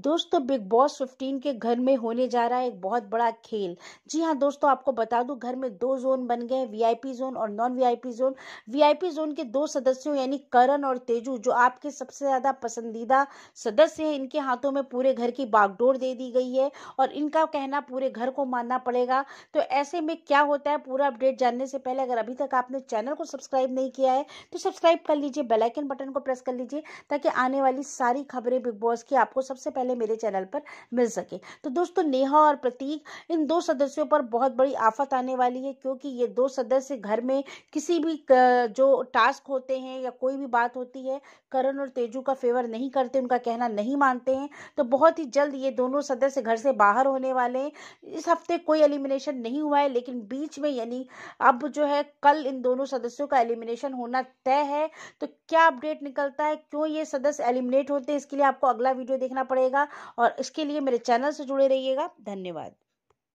दोस्तों big boss 15 के घर में होने जा रहा है एक बहुत बड़ा खेल जी हाँ दोस्तों आपको बता दूं घर में दो जोन बन गए वीआईपी जोन और non VIP zone VIP zone के दो सदस्यों यानी करण और तेजू जो आपके सबसे ज्यादा पसंदीदा सदस्य हैं इनके हाथों में पूरे घर की बागडोर दे दी गई है और इनका कहना पूरे घर को मानना पड़ेगा तो ऐसे में क्या होता है पूरा अपडेट जानने से पहले अगर अभी तक आपने चैनल को सब्सक्राइब नहीं किया है तो सब्सक्राइब कर लीजिए बेलाइकन बटन को प्रेस कर लीजिए ताकि आने वाली सारी खबरें बिग बॉस की आपको सबसे पहले पहले मेरे चैनल पर मिल सके तो दोस्तों नेहा और प्रतीक इन दो सदस्यों पर बहुत बड़ी आफत आने वाली है क्योंकि ये दो सदस्य घर में किसी भी जो टास्क होते हैं या कोई भी बात होती है करण और तेजू का फेवर नहीं करते उनका कहना नहीं मानते हैं तो बहुत ही जल्द ये दोनों सदस्य घर से बाहर होने वाले हैं इस हफ्ते कोई एलिमिनेशन नहीं हुआ है लेकिन बीच में यानी अब जो है कल इन दोनों सदस्यों का एलिमिनेशन होना तय है तो क्या अपडेट निकलता है क्यों ये सदस्य एलिमिनेट होते हैं इसके लिए आपको अगला वीडियो देखना पड़ेगा रहिएगा और इसके लिए मेरे चैनल से जुड़े रहिएगा धन्यवाद